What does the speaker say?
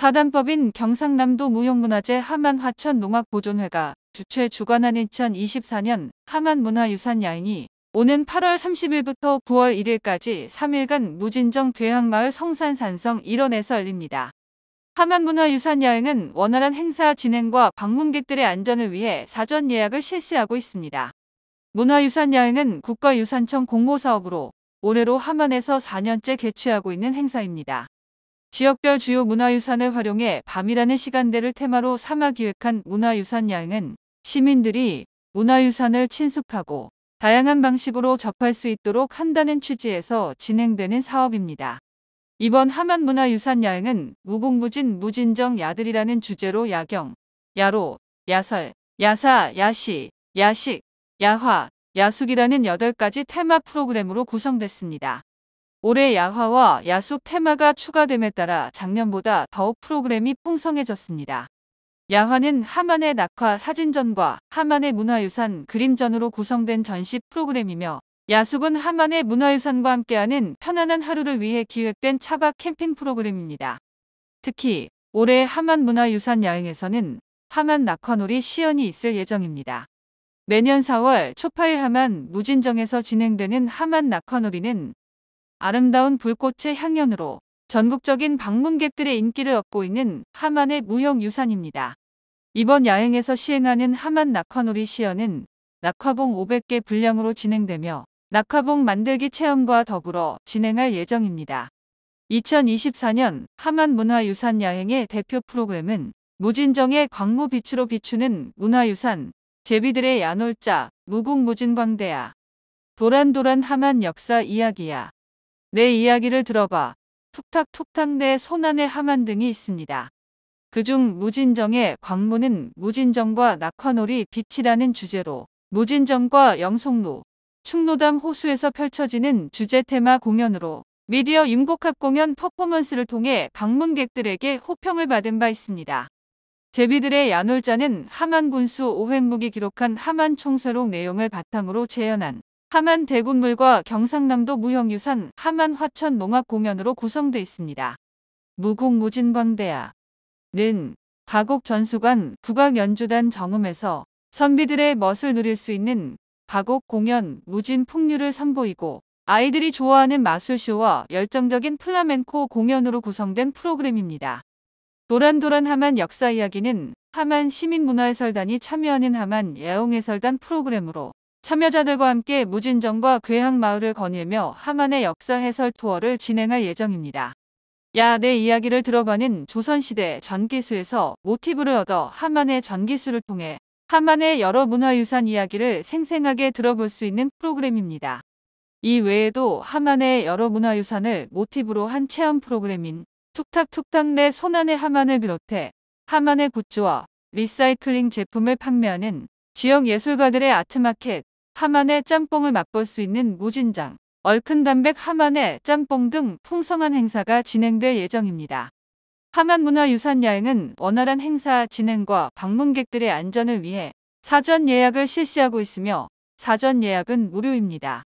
사단법인 경상남도 무형문화재 함안화천농악보존회가 주최 주관한 2024년 함안문화유산 야행이 오는 8월 30일부터 9월 1일까지 3일간 무진정 괴항마을 성산산성 일원에서 열립니다. 함안문화유산 야행은 원활한 행사 진행과 방문객들의 안전을 위해 사전 예약을 실시하고 있습니다. 문화유산 야행은 국가유산청 공모사업으로 올해로 함안에서 4년째 개최하고 있는 행사입니다. 지역별 주요 문화유산을 활용해 밤이라는 시간대를 테마로 삼아 기획한 문화유산 여행은 시민들이 문화유산을 친숙하고 다양한 방식으로 접할 수 있도록 한다는 취지에서 진행되는 사업입니다. 이번 하만문화유산 야행은 무궁무진 무진정 야들이라는 주제로 야경, 야로, 야설, 야사, 야시, 야식, 야화, 야숙이라는 8가지 테마 프로그램으로 구성됐습니다. 올해 야화와 야숙 테마가 추가됨에 따라 작년보다 더욱 프로그램이 풍성해졌습니다. 야화는 하만의 낙화 사진전과 하만의 문화유산 그림전으로 구성된 전시 프로그램이며 야숙은 하만의 문화유산과 함께하는 편안한 하루를 위해 기획된 차박 캠핑 프로그램입니다. 특히 올해 하만 문화유산 야행에서는 하만 낙화놀이 시연이 있을 예정입니다. 매년 4월 초파일 하만 무진정에서 진행되는 하만 낙화놀이는 아름다운 불꽃의 향연으로 전국적인 방문객들의 인기를 얻고 있는 하만의 무형유산입니다. 이번 야행에서 시행하는 하만 낙화놀이 시연은 낙화봉 500개 분량으로 진행되며 낙화봉 만들기 체험과 더불어 진행할 예정입니다. 2024년 하만 문화유산 야행의 대표 프로그램은 무진정의 광무빛으로 비추는 문화유산, 제비들의 야놀자, 무궁무진광대야, 도란도란 하만 역사 이야기야. 내 이야기를 들어봐. 툭탁툭탁 내 손안에 하만 등이 있습니다. 그 중 무진정의 광문은 무진정과 낙화놀이 빛이라는 주제로 무진정과 영송루 충노담 호수에서 펼쳐지는 주제 테마 공연으로 미디어 융복합 공연 퍼포먼스를 통해 방문객들에게 호평을 받은 바 있습니다. 제비들의 야놀자는 하만 군수 오행무기 기록한 하만 총쇄록 내용을 바탕으로 재현한 하만 대군물과 경상남도 무형유산 하만 화천 농악 공연으로 구성돼 있습니다. 무궁무진광대야는 가곡 전수관 국악연주단 정음에서 선비들의 멋을 누릴 수 있는 가곡 공연 무진 풍류를 선보이고 아이들이 좋아하는 마술쇼와 열정적인 플라멘코 공연으로 구성된 프로그램입니다. 도란도란 하만 역사 이야기는 하만 시민문화해설단이 참여하는 하만 야옹해설단 프로그램으로 참여자들과 함께 무진정과 괴향마을을 거닐며 하만의 역사 해설 투어를 진행할 예정입니다. 야 내 이야기를 들어봐는 조선시대 전기수에서 모티브를 얻어 하만의 전기수를 통해 하만의 여러 문화유산 이야기를 생생하게 들어볼 수 있는 프로그램입니다. 이 외에도 하만의 여러 문화유산을 모티브로 한 체험 프로그램인 툭탁툭탁 내 손안의 하만을 비롯해 하만의 굿즈와 리사이클링 제품을 판매하는 지역 예술가들의 아트마켓 하만의 짬뽕을 맛볼 수 있는 무진장, 얼큰단백 하만의 짬뽕 등 풍성한 행사가 진행될 예정입니다. 하만 문화유산 여행은 원활한 행사 진행과 방문객들의 안전을 위해 사전 예약을 실시하고 있으며 사전 예약은 무료입니다.